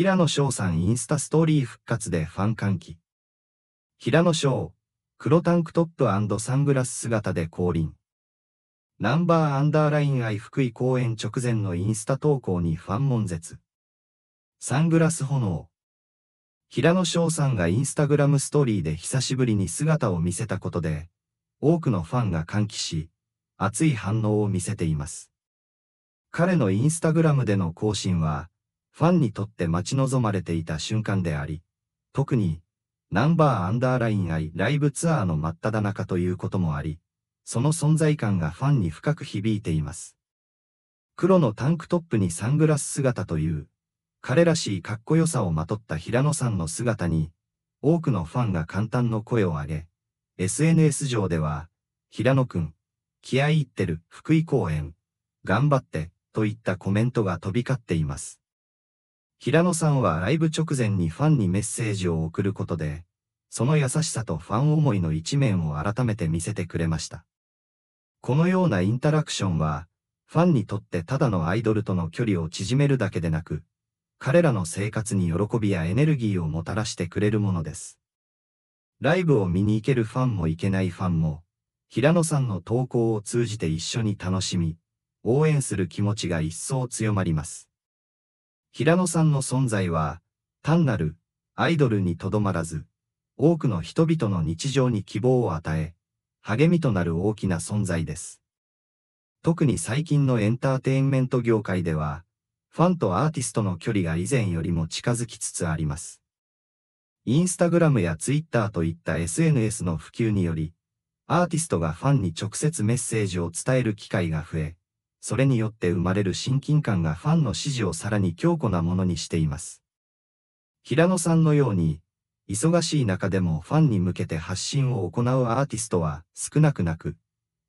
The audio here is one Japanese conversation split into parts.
平野翔さんインスタストーリー復活でファン歓喜。平野翔、黒タンクトップサングラス姿で降臨。ナンバーアンダーライン愛福井公演直前のインスタ投稿にファン悶絶。サングラス炎。平野翔さんがインスタグラムストーリーで久しぶりに姿を見せたことで、多くのファンが歓喜し、熱い反応を見せています。彼のインスタグラムでの更新は、ファンにとって待ち望まれていた瞬間であり、特に、ナンバーアンダーライン愛ライブツアーの真っ只中ということもあり、その存在感がファンに深く響いています。黒のタンクトップにサングラス姿という、彼らしいかっこよさをまとった平野さんの姿に、多くのファンが簡単の声を上げ、SNS 上では、平野くん、気合い入ってる、福井公演、頑張って、といったコメントが飛び交っています。平野さんはライブ直前にファンにメッセージを送ることで、その優しさとファン思いの一面を改めて見せてくれました。このようなインタラクションは、ファンにとってただのアイドルとの距離を縮めるだけでなく、彼らの生活に喜びやエネルギーをもたらしてくれるものです。ライブを見に行けるファンも行けないファンも、平野さんの投稿を通じて一緒に楽しみ、応援する気持ちが一層強まります。平野さんの存在は、単なるアイドルにとどまらず、多くの人々の日常に希望を与え、励みとなる大きな存在です。特に最近のエンターテインメント業界では、ファンとアーティストの距離が以前よりも近づきつつあります。インスタグラムやツイッターといった SNS の普及により、アーティストがファンに直接メッセージを伝える機会が増え、それによって生まれる親近感がファンの支持をさらに強固なものにしています。平野さんのように、忙しい中でもファンに向けて発信を行うアーティストは少なくなく、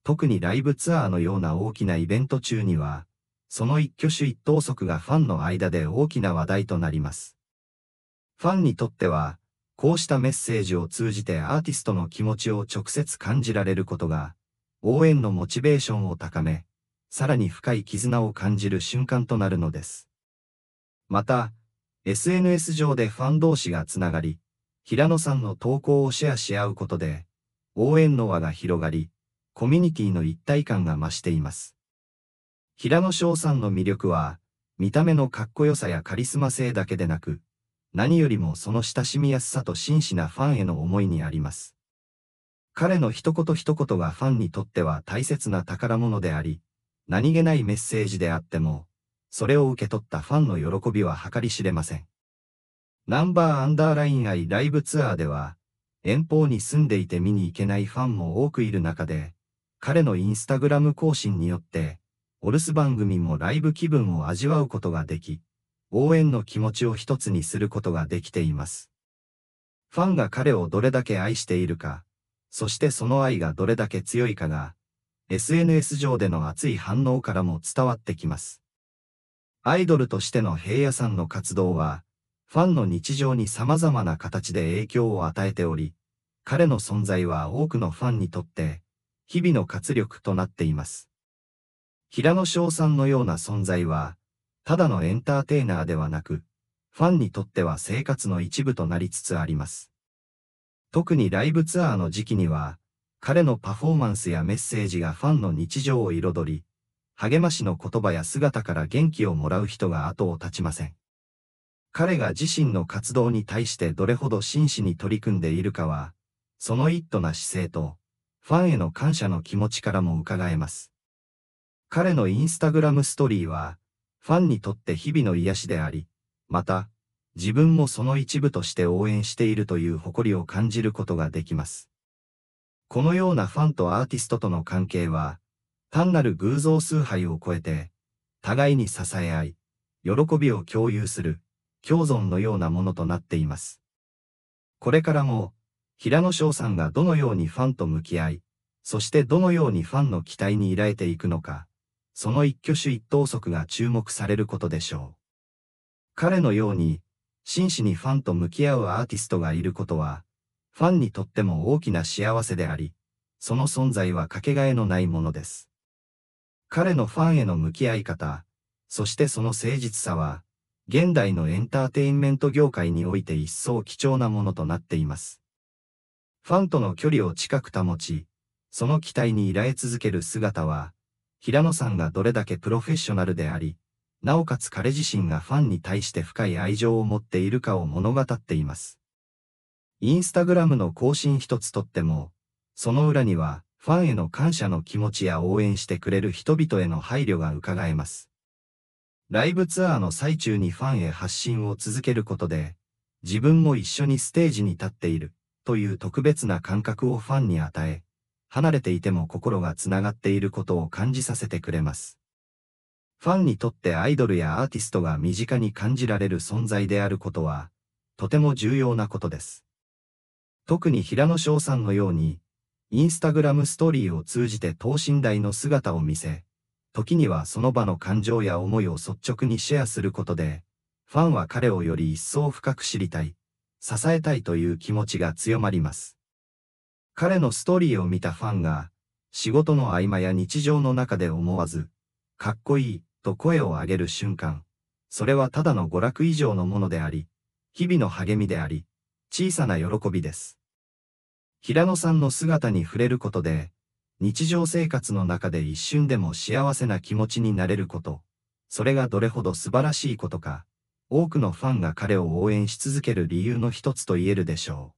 特にライブツアーのような大きなイベント中には、その一挙手一投足がファンの間で大きな話題となります。ファンにとっては、こうしたメッセージを通じてアーティストの気持ちを直接感じられることが、応援のモチベーションを高め、さらに深い絆を感じる瞬間となるのです。また、SNS 上でファン同士がつながり、平野さんの投稿をシェアし合うことで、応援の輪が広がり、コミュニティの一体感が増しています。平野翔さんの魅力は、見た目のかっこよさやカリスマ性だけでなく、何よりもその親しみやすさと真摯なファンへの思いにあります。彼の一言一言がファンにとっては大切な宝物であり、何気ないメッセージであっても、それを受け取ったファンの喜びは計り知れません。ナンバーアンダーライン愛ライブツアーでは、遠方に住んでいて見に行けないファンも多くいる中で、彼のインスタグラム更新によって、お留守番組もライブ気分を味わうことができ、応援の気持ちを一つにすることができています。ファンが彼をどれだけ愛しているか、そしてその愛がどれだけ強いかが、SNS 上での熱い反応からも伝わってきます。アイドルとしての平野さんの活動は、ファンの日常に様々な形で影響を与えており、彼の存在は多くのファンにとって、日々の活力となっています。平野翔さんのような存在は、ただのエンターテイナーではなく、ファンにとっては生活の一部となりつつあります。特にライブツアーの時期には、彼のパフォーマンスやメッセージがファンの日常を彩り、励ましの言葉や姿から元気をもらう人が後を絶ちません。彼が自身の活動に対してどれほど真摯に取り組んでいるかは、その一途な姿勢と、ファンへの感謝の気持ちからも伺えます。彼のインスタグラムストーリーは、ファンにとって日々の癒しであり、また、自分もその一部として応援しているという誇りを感じることができます。このようなファンとアーティストとの関係は、単なる偶像崇拝を超えて、互いに支え合い、喜びを共有する、共存のようなものとなっています。これからも、平野翔さんがどのようにファンと向き合い、そしてどのようにファンの期待にられていくのか、その一挙手一投足が注目されることでしょう。彼のように、真摯にファンと向き合うアーティストがいることは、ファンにとっても大きな幸せであり、その存在はかけがえのないものです。彼のファンへの向き合い方、そしてその誠実さは、現代のエンターテインメント業界において一層貴重なものとなっています。ファンとの距離を近く保ち、その期待に依頼続ける姿は、平野さんがどれだけプロフェッショナルであり、なおかつ彼自身がファンに対して深い愛情を持っているかを物語っています。インスタグラムの更新一つとっても、その裏には、ファンへの感謝の気持ちや応援してくれる人々への配慮が伺えます。ライブツアーの最中にファンへ発信を続けることで、自分も一緒にステージに立っているという特別な感覚をファンに与え、離れていても心がつながっていることを感じさせてくれます。ファンにとってアイドルやアーティストが身近に感じられる存在であることは、とても重要なことです。特に平野翔さんのように、インスタグラムストーリーを通じて等身大の姿を見せ、時にはその場の感情や思いを率直にシェアすることで、ファンは彼をより一層深く知りたい、支えたいという気持ちが強まります。彼のストーリーを見たファンが、仕事の合間や日常の中で思わず、かっこいい、と声を上げる瞬間、それはただの娯楽以上のものであり、日々の励みであり、小さな喜びです。平野さんの姿に触れることで、日常生活の中で一瞬でも幸せな気持ちになれること、それがどれほど素晴らしいことか、多くのファンが彼を応援し続ける理由の一つと言えるでしょ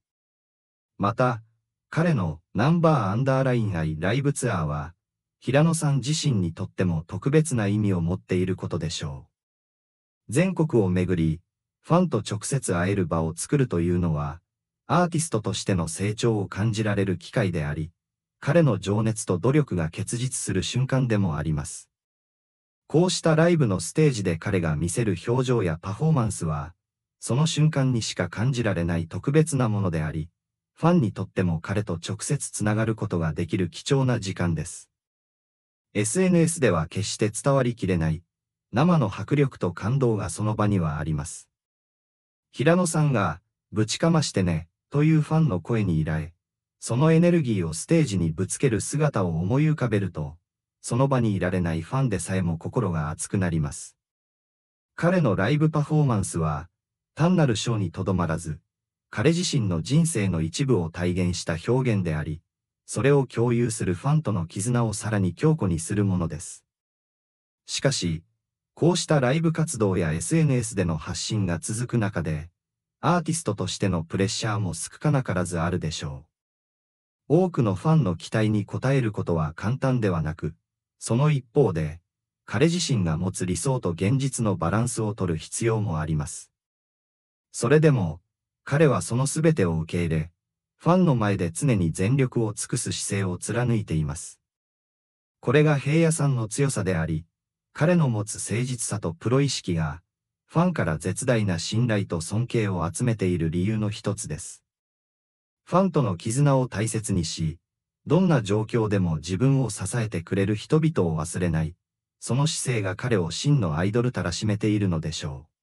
う。また、彼のナンバーアンダーライン愛ライブツアーは、平野さん自身にとっても特別な意味を持っていることでしょう。全国をめぐり、ファンと直接会える場を作るというのは、アーティストとしての成長を感じられる機会であり、彼の情熱と努力が結実する瞬間でもあります。こうしたライブのステージで彼が見せる表情やパフォーマンスは、その瞬間にしか感じられない特別なものであり、ファンにとっても彼と直接つながることができる貴重な時間です。SNS では決して伝わりきれない、生の迫力と感動がその場にはあります。平野さんが、ぶちかましてね、というファンの声に依頼、そのエネルギーをステージにぶつける姿を思い浮かべると、その場にいられないファンでさえも心が熱くなります。彼のライブパフォーマンスは、単なるショーにとどまらず、彼自身の人生の一部を体現した表現であり、それを共有するファンとの絆をさらに強固にするものです。しかし、こうしたライブ活動や SNS での発信が続く中で、アーティストとしてのプレッシャーも少なからずあるでしょう。多くのファンの期待に応えることは簡単ではなく、その一方で、彼自身が持つ理想と現実のバランスを取る必要もあります。それでも、彼はその全てを受け入れ、ファンの前で常に全力を尽くす姿勢を貫いています。これが平野さんの強さであり、彼の持つ誠実さとプロ意識が、ファンから絶大な信頼と尊敬を集めている理由の一つです。ファンとの絆を大切にし、どんな状況でも自分を支えてくれる人々を忘れない、その姿勢が彼を真のアイドルたらしめているのでしょう。